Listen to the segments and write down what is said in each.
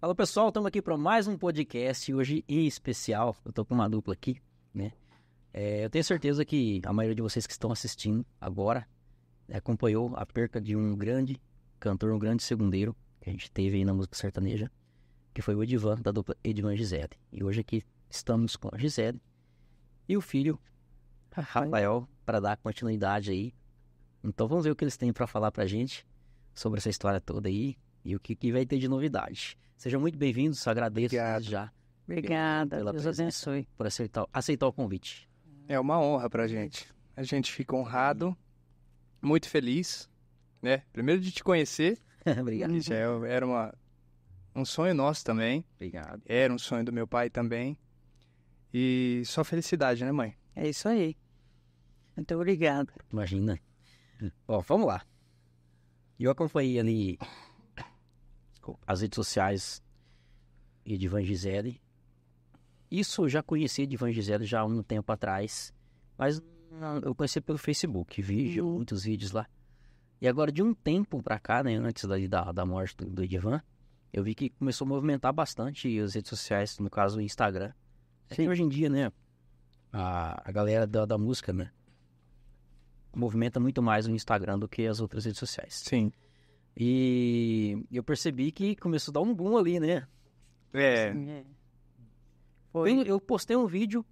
Fala pessoal, estamos aqui para mais um podcast hoje em especial. Eu estou com uma dupla aqui, né? É, eu tenho certeza que a maioria de vocês que estão assistindo agora né, acompanhou a perca de um grande cantor, um grande segundeiro que a gente teve aí na música sertaneja, que foi o Edivan, da dupla Edivan Gisele. E hoje aqui estamos com a Gisele e o filho Rafael para dar continuidade aí. Então vamos ver o que eles têm para falar para a gente sobre essa história toda aí e o que, que vai ter de novidade. Seja muito bem-vindos, agradeço Obrigado. já. Obrigada, pela Deus presença, abençoe. Por aceitar, aceitar o convite. É uma honra pra gente. A gente fica honrado, muito feliz, né? Primeiro de te conhecer. Obrigado. Já é, era uma, um sonho nosso também. Obrigado. Era um sonho do meu pai também. E só felicidade, né, mãe? É isso aí. Muito obrigado. Imagina. Bom, vamos lá. Eu acompanhei ali as redes sociais e de Van Gisele. Isso eu já conheci de Van Gisele já há um tempo atrás, mas eu conheci pelo Facebook, vi uhum. muitos vídeos lá. E agora, de um tempo pra cá, né, antes da, da morte do, do Edivan, eu vi que começou a movimentar bastante as redes sociais, no caso o Instagram. É Sim. É hoje em dia, né, a, a galera da, da música, né, movimenta muito mais o Instagram do que as outras redes sociais. Sim. E eu percebi que começou a dar um boom ali, né? É. é. Eu, postei um vídeo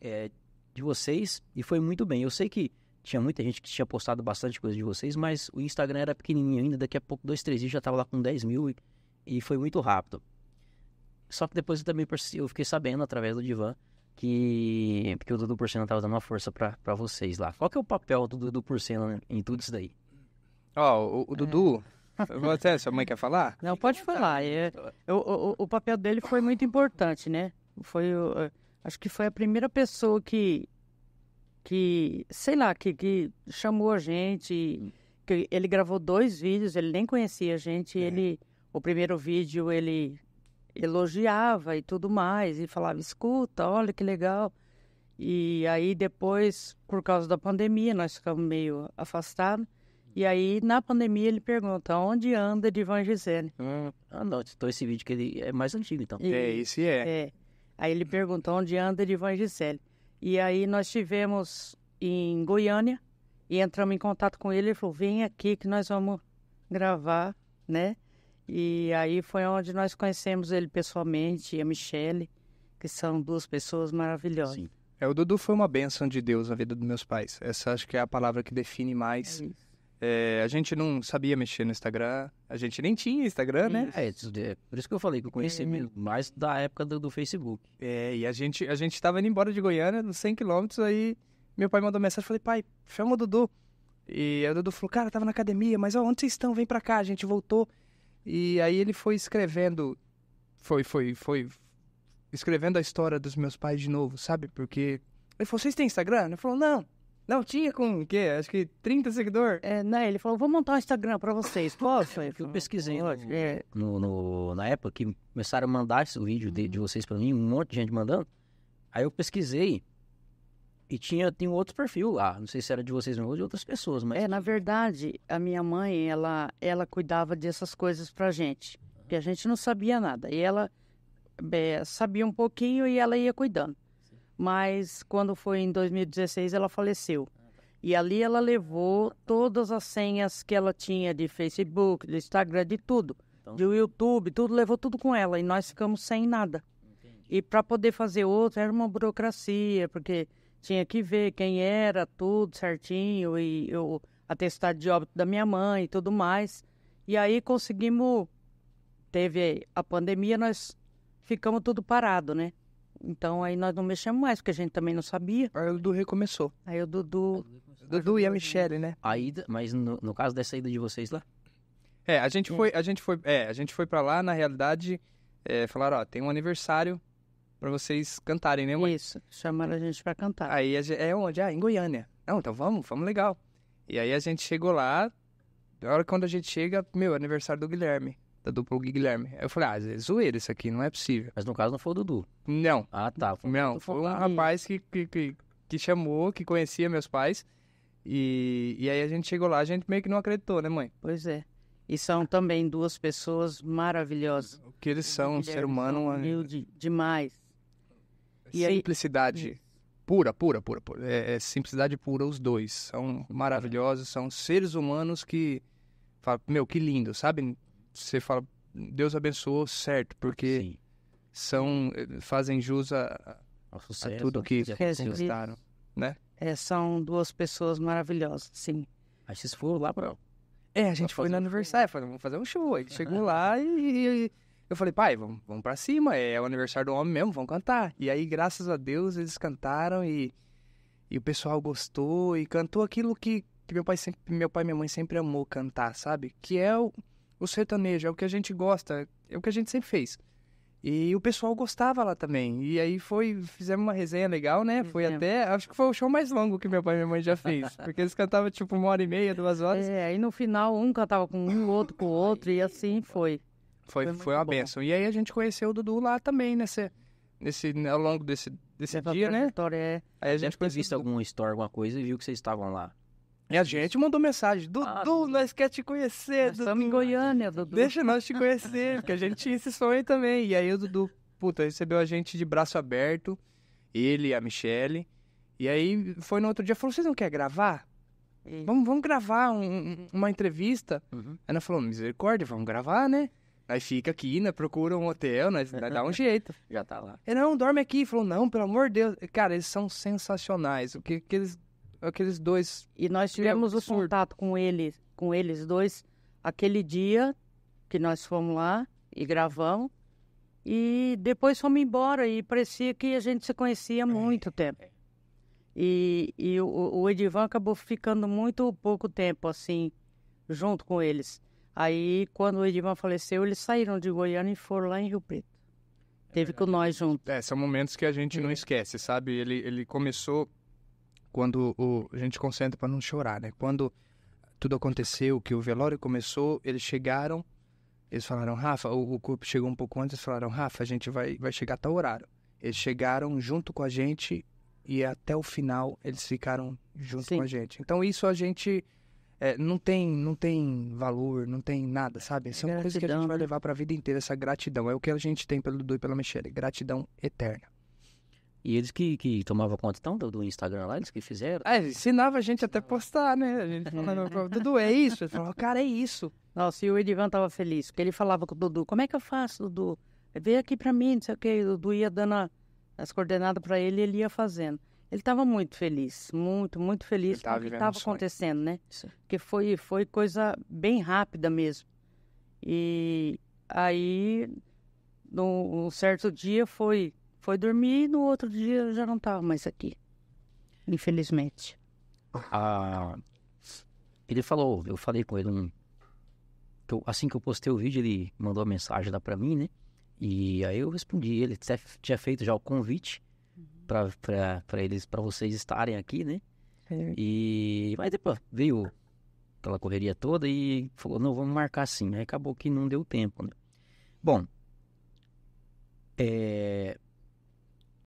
é, de vocês e foi muito bem. Eu sei que tinha muita gente que tinha postado bastante coisa de vocês, mas o Instagram era pequenininho ainda. Daqui a pouco, dois, três dias já tava lá com 10 mil e, e foi muito rápido. Só que depois eu também eu fiquei sabendo através do Divan que porque o Dudu Porcena tava dando uma força para vocês lá. Qual que é o papel do Dudu Porcena em tudo isso daí? Ó, oh, o, o, Dudu. É. Você, sua mãe quer falar? Não, pode falar. É, eu, o, o, papel dele foi muito importante, né? Foi, eu, eh, acho que foi a primeira pessoa que, que sei lá, que, que chamou a gente. Que ele gravou dois vídeos, ele nem conhecia a gente. É. Ele, o primeiro vídeo ele elogiava e tudo mais, e falava: escuta, olha que legal. E aí depois, por causa da pandemia, nós ficamos meio afastados. E aí, na pandemia, ele pergunta: onde anda Divan Gisele? Hum, ah, não, então esse vídeo que ele é mais antigo, então. E, é, esse é. é. Aí ele pergunta: onde anda Divan Gisele? E aí nós tivemos em Goiânia e entramos em contato com ele. Ele falou: vem aqui que nós vamos gravar, né? E aí foi onde nós conhecemos ele pessoalmente e a Michele, que são duas pessoas maravilhosas. Sim. É, o Dudu foi uma bênção de Deus na vida dos meus pais. Essa acho que é a palavra que define mais. É é, a gente não sabia mexer no Instagram, a gente nem tinha Instagram, né? É, é por isso que eu falei que eu conheci é. mais da época do, do, Facebook. É, e a gente, a gente tava indo embora de Goiânia, nos 100 quilômetros, aí meu pai mandou mensagem, falei, pai, chama o Dudu. E aí o Dudu falou, cara, tava na academia, mas ó, onde vocês estão? Vem pra cá, a gente voltou. E aí ele foi escrevendo, foi, foi, foi, escrevendo a história dos meus pais de novo, sabe? Porque ele falou, vocês têm Instagram? Ele falou, não. Não, tinha com o quê? Acho que 30 seguidores. É, né? Ele falou, vou montar um Instagram pra vocês. Posso? eu pesquisei é. no, no, na época que começaram a mandar esse vídeo de, de, uhum. vocês pra mim, um monte de gente mandando. Aí eu pesquisei e tinha, tinha um outro perfil lá. Não sei se era de vocês ou de outras pessoas, mas... É, na verdade, a minha mãe, ela, ela cuidava dessas coisas pra gente. Porque a gente não sabia nada. E ela é, sabia um pouquinho e ela ia cuidando mas quando foi em 2016 ela faleceu. E ali ela levou todas as senhas que ela tinha de Facebook, de Instagram, de tudo, então, de YouTube, tudo, levou tudo com ela e nós ficamos sem nada. Entendi. E para poder fazer outro era uma burocracia, porque tinha que ver quem era, tudo certinho e o atestado de óbito da minha mãe e tudo mais. E aí conseguimos teve a pandemia, nós ficamos tudo parado, né? Então aí nós não mexemos mais, porque a gente também não sabia. Aí o Dudu recomeçou. Aí o Dudu. O Dudu e a Michelle, né? Aí, mas no, no caso dessa ida de vocês lá? É, a gente foi, a gente foi, é, a gente foi para lá, na realidade, é, falaram, ó, tem um aniversário para vocês cantarem, né, mãe? Isso, chamaram a gente para cantar. Aí gente, é onde? Ah, em Goiânia. Não, então vamos, vamos legal. E aí a gente chegou lá, da hora que quando a gente chega, meu, aniversário do Guilherme da dupla Guilherme. Eu falei, ah, é zoeira isso aqui, não é possível. Mas no caso não foi o Dudu. Não. Ah, tá. Foi não, foi um rapaz que, que, que, que, chamou, que conhecia meus pais. E, e aí a gente chegou lá, a gente meio que não acreditou, né, mãe? Pois é. E são também duas pessoas maravilhosas. O que eles são, um ser humano. É humilde demais demais. Simplicidade. Aí... Pura, pura, pura, pura. É, é, simplicidade pura, os dois. São maravilhosos, são seres humanos que. meu, que lindo, sabe? você fala, Deus abençoou, certo, porque Sim. são eh, fazem jus a, a, sucesso, a tudo que conquistaram, né? É, são duas pessoas maravilhosas, sim. Aí vocês foram lá para. É, a gente foi no um aniversário, falou, vamos fazer um show. Aí chegou lá e, e, eu falei, pai, vamos, vamos para cima, é, é o aniversário do homem mesmo, vamos cantar. E aí, graças a Deus, eles cantaram e, e o pessoal gostou e cantou aquilo que, que meu, pai sempre, meu pai e minha mãe sempre amou cantar, sabe? Que é o o sertanejo, é o que a gente gosta, é o que a gente sempre fez. E o pessoal gostava lá também. E aí foi, fizemos uma resenha legal, né? Foi é. até, acho que foi o show mais longo que meu pai e minha mãe já fez. Porque eles cantavam tipo uma hora e meia, duas horas. É, aí no final um cantava com um, o outro com o outro, e assim foi. Foi, foi, foi uma bom. benção. E aí a gente conheceu o Dudu lá também, nesse, nesse, né, ao longo desse, desse dia, né? É... Aí a gente Deve conheceu... visto algum história alguma coisa, e viu que vocês estavam lá. E a gente mandou mensagem, Dudu, ah, nós quer te conhecer. Nós estamos em Goiânia, Dudu. Deixa nós te conhecer, porque a gente tinha esse sonho também. E aí o Dudu, puta, recebeu a gente de braço aberto, ele, a Michelle. E aí foi no outro dia, falou, vocês não querem gravar? Vamos, vamos gravar um, uma entrevista. Uhum. Ela falou, misericórdia, vamos gravar, né? aí fica aqui, né? Procura um hotel, nós dá um jeito. Já tá lá. Ele, não, dorme aqui. Falou, não, pelo amor de Deus. Cara, eles são sensacionais. O que, que eles aqueles dois. E nós é tivemos o contato com eles com eles dois aquele dia que nós fomos lá e gravamos. E depois fomos embora e parecia que a gente se conhecia há muito tempo. E, e o, o Edivan acabou ficando muito pouco tempo assim junto com eles. Aí, quando o Edivan faleceu, eles saíram de Goiânia e foram lá em Rio Preto. É Teve com nós junto. É, são momentos que a gente não é. esquece, sabe? Ele, ele começou quando o, a gente concentra para não chorar, né? Quando tudo aconteceu, que o velório começou, eles chegaram, eles falaram, Rafa, o, o corpo chegou um pouco antes, eles falaram, Rafa, a gente vai, vai chegar a tal horário. Eles chegaram junto com a gente e até o final eles ficaram junto Sim. com a gente. Então isso a gente é, não tem não tem valor, não tem nada, sabe? Isso é uma gratidão, coisa que a gente né? vai levar para a vida inteira, essa gratidão. É o que a gente tem pelo Dudu e pela Michelle, é gratidão eterna. E eles que, que tomavam conta então, do, do, Instagram lá, eles que fizeram. É, ah, ensinava a gente até postar, né? A gente é. Dudu, é isso. Ele falou, cara, é isso. Nossa, e o Edivan tava feliz, porque ele falava com o Dudu, como é que eu faço, Dudu? Vem aqui para mim, não sei o que. O Dudu ia dando as coordenadas para ele e ele ia fazendo. Ele estava muito feliz, muito, muito feliz com o que estava acontecendo, né? Porque foi, foi coisa bem rápida mesmo. E aí, num, um certo dia, foi foi dormir e no outro dia eu já não estava mais aqui. Infelizmente. Ah, ele falou, eu falei com ele um, que eu, assim que eu postei o vídeo, ele mandou a mensagem lá para mim, né? E aí eu respondi, ele tinha feito já o convite uhum. para eles, para vocês estarem aqui, né? É. E mas depois veio aquela correria toda e falou, não, vamos marcar sim. Aí acabou que não deu tempo, né? Bom, é,